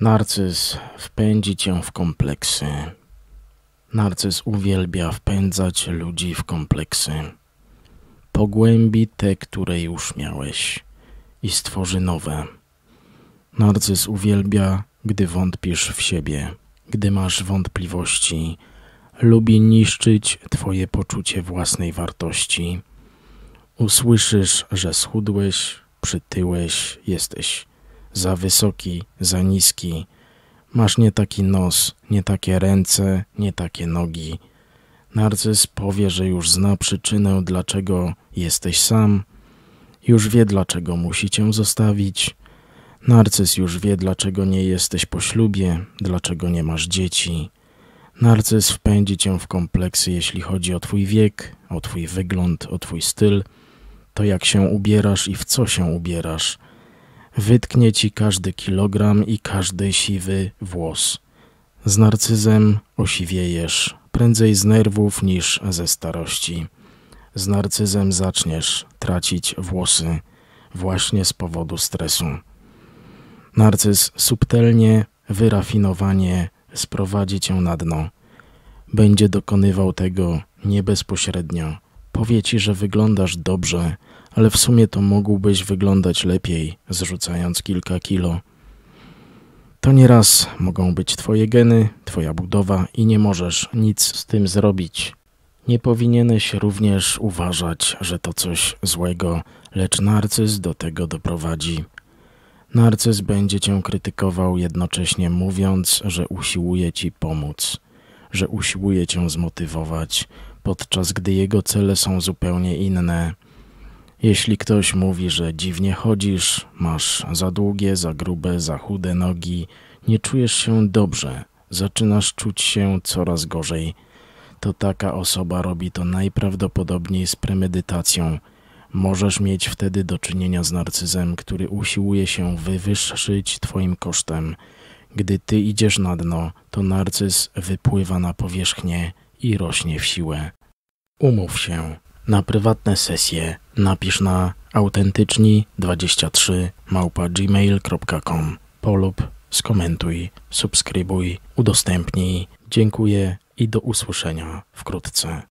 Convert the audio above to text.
Narcyz wpędzi cię w kompleksy. Narcyz uwielbia wpędzać ludzi w kompleksy. Pogłębi te, które już miałeś i stworzy nowe. Narcyz uwielbia, gdy wątpisz w siebie, gdy masz wątpliwości. Lubi niszczyć twoje poczucie własnej wartości. Usłyszysz, że schudłeś, przytyłeś, jesteś za wysoki, za niski. Masz nie taki nos, nie takie ręce, nie takie nogi. Narcyz powie, że już zna przyczynę, dlaczego jesteś sam. Już wie, dlaczego musi cię zostawić. Narcyz już wie, dlaczego nie jesteś po ślubie, dlaczego nie masz dzieci. Narcyz wpędzi cię w kompleksy, jeśli chodzi o twój wiek, o twój wygląd, o twój styl, to jak się ubierasz i w co się ubierasz – Wytknie ci każdy kilogram i każdy siwy włos. Z narcyzem osiwiejesz, prędzej z nerwów niż ze starości. Z narcyzem zaczniesz tracić włosy właśnie z powodu stresu. Narcyz subtelnie, wyrafinowanie sprowadzi cię na dno. Będzie dokonywał tego nie bezpośrednio. Powie ci, że wyglądasz dobrze, ale w sumie to mógłbyś wyglądać lepiej, zrzucając kilka kilo. To nieraz mogą być twoje geny, twoja budowa i nie możesz nic z tym zrobić. Nie powinieneś również uważać, że to coś złego, lecz narcyz do tego doprowadzi. Narcyz będzie cię krytykował, jednocześnie mówiąc, że usiłuje ci pomóc, że usiłuje cię zmotywować, podczas gdy jego cele są zupełnie inne jeśli ktoś mówi, że dziwnie chodzisz, masz za długie, za grube, za chude nogi, nie czujesz się dobrze, zaczynasz czuć się coraz gorzej, to taka osoba robi to najprawdopodobniej z premedytacją. Możesz mieć wtedy do czynienia z narcyzem, który usiłuje się wywyższyć Twoim kosztem. Gdy Ty idziesz na dno, to narcyz wypływa na powierzchnię i rośnie w siłę. Umów się, na prywatne sesje napisz na autentyczni23 małpa.gmail.com. Polub, skomentuj, subskrybuj, udostępnij. Dziękuję i do usłyszenia wkrótce.